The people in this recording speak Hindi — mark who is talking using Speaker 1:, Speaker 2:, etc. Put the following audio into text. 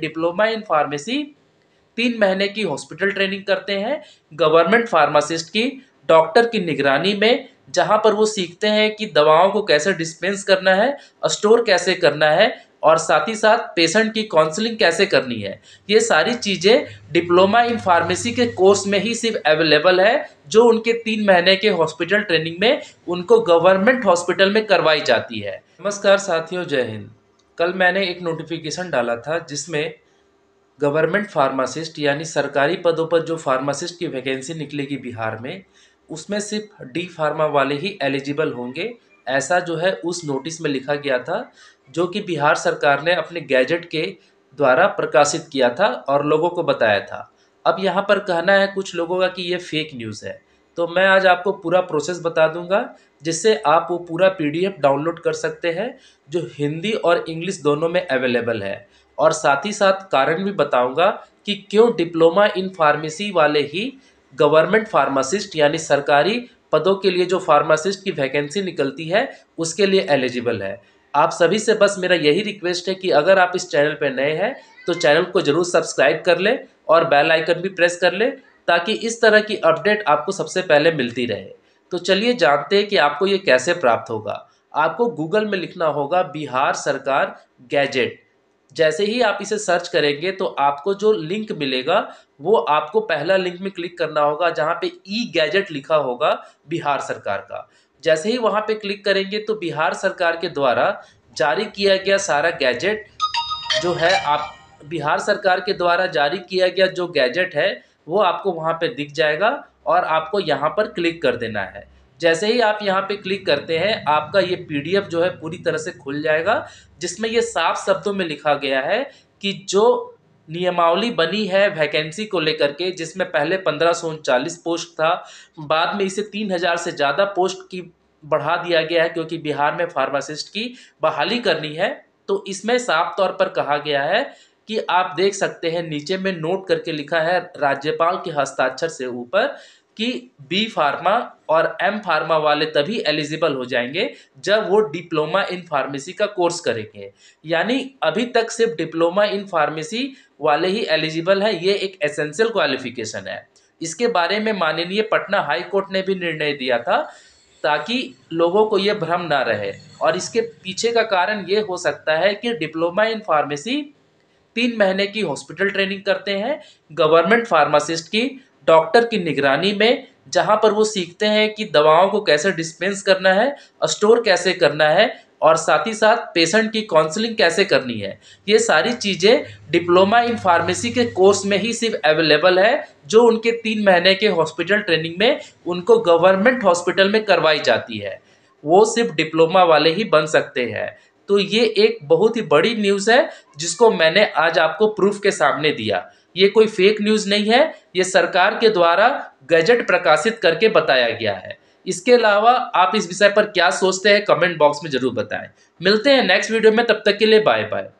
Speaker 1: डिप्लोमा इन फार्मेसी तीन महीने की हॉस्पिटल ट्रेनिंग करते हैं गवर्नमेंट फार्मासिस्ट की डॉक्टर की निगरानी में जहाँ पर वो सीखते हैं कि दवाओं को कैसे डिस्पेंस करना है स्टोर कैसे करना है और साथ ही साथ पेशेंट की काउंसलिंग कैसे करनी है ये सारी चीज़ें डिप्लोमा इन फार्मेसी के कोर्स में ही सिर्फ अवेलेबल है जो उनके तीन महीने के हॉस्पिटल ट्रेनिंग में उनको गवर्नमेंट हॉस्पिटल में करवाई जाती है नमस्कार साथियों जय हिंद कल मैंने एक नोटिफिकेशन डाला था जिसमें गवर्नमेंट फार्मासिस्ट यानी सरकारी पदों पर जो फार्मासिस्ट की वैकेंसी निकलेगी बिहार में उसमें सिर्फ डी फार्मा वाले ही एलिजिबल होंगे ऐसा जो है उस नोटिस में लिखा गया था जो कि बिहार सरकार ने अपने गैजेट के द्वारा प्रकाशित किया था और लोगों को बताया था अब यहाँ पर कहना है कुछ लोगों का कि ये फेक न्यूज़ है तो मैं आज आपको पूरा प्रोसेस बता दूंगा जिससे आप वो पूरा पीडीएफ डाउनलोड कर सकते हैं जो हिंदी और इंग्लिश दोनों में अवेलेबल है और साथ ही साथ कारण भी बताऊंगा कि क्यों डिप्लोमा इन फार्मेसी वाले ही गवर्नमेंट फार्मासिस्ट यानी सरकारी पदों के लिए जो फार्मासिस्ट की वैकेंसी निकलती है उसके लिए एलिजिबल है आप सभी से बस मेरा यही रिक्वेस्ट है कि अगर आप इस चैनल पर नए हैं तो चैनल को ज़रूर सब्सक्राइब कर लें और बेल आइकन भी प्रेस कर लें ताकि इस तरह की अपडेट आपको सबसे पहले मिलती रहे तो चलिए जानते हैं कि आपको ये कैसे प्राप्त होगा आपको गूगल में लिखना होगा बिहार सरकार गैजेट जैसे ही आप इसे सर्च करेंगे तो आपको जो लिंक मिलेगा वो आपको पहला लिंक में क्लिक करना होगा जहाँ पे ई गैजेट लिखा होगा बिहार सरकार का जैसे ही वहाँ पे क्लिक करेंगे तो बिहार सरकार के द्वारा जारी किया गया सारा गैजेट जो है आप बिहार सरकार के द्वारा जारी किया गया जो गैजेट है वो आपको वहाँ पे दिख जाएगा और आपको यहाँ पर क्लिक कर देना है जैसे ही आप यहाँ पे क्लिक करते हैं आपका ये पी जो है पूरी तरह से खुल जाएगा जिसमें ये साफ शब्दों में लिखा गया है कि जो नियमावली बनी है वैकेंसी को लेकर के जिसमें पहले पंद्रह पोस्ट था बाद में इसे तीन हज़ार से ज़्यादा पोस्ट की बढ़ा दिया गया है क्योंकि बिहार में फार्मासिस्ट की बहाली करनी है तो इसमें साफ तौर पर कहा गया है कि आप देख सकते हैं नीचे में नोट करके लिखा है राज्यपाल के हस्ताक्षर से ऊपर कि बी फार्मा और एम फार्मा वाले तभी एलिजिबल हो जाएंगे जब वो डिप्लोमा इन फार्मेसी का कोर्स करेंगे यानी अभी तक सिर्फ डिप्लोमा इन फार्मेसी वाले ही एलिजिबल हैं ये एक एसेंशियल क्वालिफिकेशन है इसके बारे में माननीय पटना हाई कोर्ट ने भी निर्णय दिया था ताकि लोगों को ये भ्रम ना रहे और इसके पीछे का कारण ये हो सकता है कि डिप्लोमा इन फार्मेसी तीन महीने की हॉस्पिटल ट्रेनिंग करते हैं गवर्नमेंट फार्मासिस्ट की डॉक्टर की निगरानी में जहाँ पर वो सीखते हैं कि दवाओं को कैसे डिस्पेंस करना है स्टोर कैसे करना है और साथ ही साथ पेशेंट की काउंसलिंग कैसे करनी है ये सारी चीज़ें डिप्लोमा इन फार्मेसी के कोर्स में ही सिर्फ अवेलेबल है जो उनके तीन महीने के हॉस्पिटल ट्रेनिंग में उनको गवर्नमेंट हॉस्पिटल में करवाई जाती है वो सिर्फ डिप्लोमा वाले ही बन सकते हैं तो ये एक बहुत ही बड़ी न्यूज़ है जिसको मैंने आज आपको प्रूफ के सामने दिया ये कोई फेक न्यूज़ नहीं है ये सरकार के द्वारा गजट प्रकाशित करके बताया गया है इसके अलावा आप इस विषय पर क्या सोचते हैं कमेंट बॉक्स में ज़रूर बताएं मिलते हैं नेक्स्ट वीडियो में तब तक के लिए बाय बाय